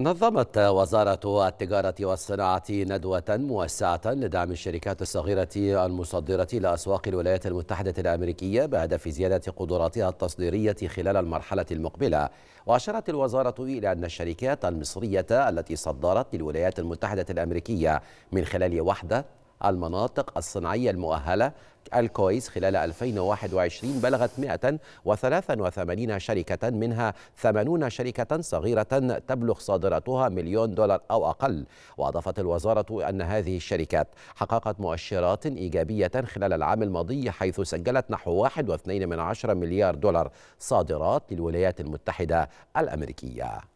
نظمت وزارة التجارة والصناعة ندوة موسعة لدعم الشركات الصغيرة المصدرة لأسواق الولايات المتحدة الأمريكية بهدف زيادة قدراتها التصديرية خلال المرحلة المقبلة وأشارت الوزارة إلى أن الشركات المصرية التي صدرت للولايات المتحدة الأمريكية من خلال وحدة المناطق الصناعية المؤهلة الكويس خلال 2021 بلغت 183 شركة منها 80 شركة صغيرة تبلغ صادراتها مليون دولار أو أقل وأضافت الوزارة أن هذه الشركات حققت مؤشرات إيجابية خلال العام الماضي حيث سجلت نحو 1.2 مليار دولار صادرات للولايات المتحدة الأمريكية